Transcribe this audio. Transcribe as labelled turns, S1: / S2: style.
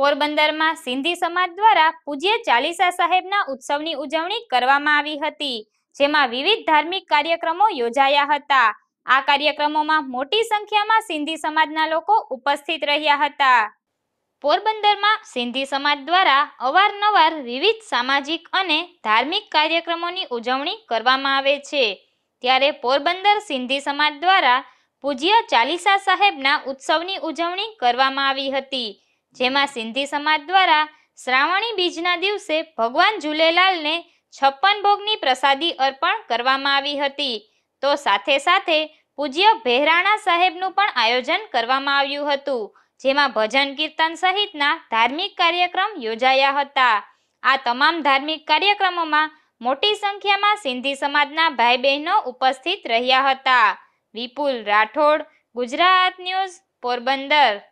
S1: પોરબંદરમાં સિંધી સમાજ દ્વારા પૂજ્ય ચાલીસા સાહેબના ઉત્સવની ઉજવણી કરવામાં આવી હતી જેમાં વિવિધ ધાર્મિક કાર્યક્રમો યોજાયા હતા આ કાર્યક્રમોમાં મોટી સંખ્યામાં સિંધી સમાજના લોકો ઉપસ્થિત રહ્યા હતા પોરબંદરમાં સિંધી સમાજ દ્વારા અવારનવાર વિવિધ સામાજિક અને ધાર્મિક કાર્યક્રમોની ઉજવણી કરવામાં આવે છે ત્યારે પોરબંદર સિંધી સમાજ દ્વારા પૂજ્ય ચાલીસા સાહેબના ઉત્સવની ઉજવણી કરવામાં આવી હતી જેમાં સિંધી સમાજ દ્વારા શ્રાવણી બીજના દિવસે ભગવાન ઝૂલેલાલને છપ્પન ભોગની પ્રસાદી અર્પણ કરવામાં આવી હતી તો સાથે સાથે પૂજ્ય ભેહરાણા સાહેબનું પણ આયોજન કરવામાં આવ્યું હતું જેમાં ભજન કીર્તન સહિતના ધાર્મિક કાર્યક્રમ યોજાયા હતા આ તમામ ધાર્મિક કાર્યક્રમોમાં મોટી સંખ્યામાં સિંધી સમાજના ભાઈ બહેનો ઉપસ્થિત રહ્યા હતા વિપુલ રાઠોડ ગુજરાત ન્યૂઝ પોરબંદર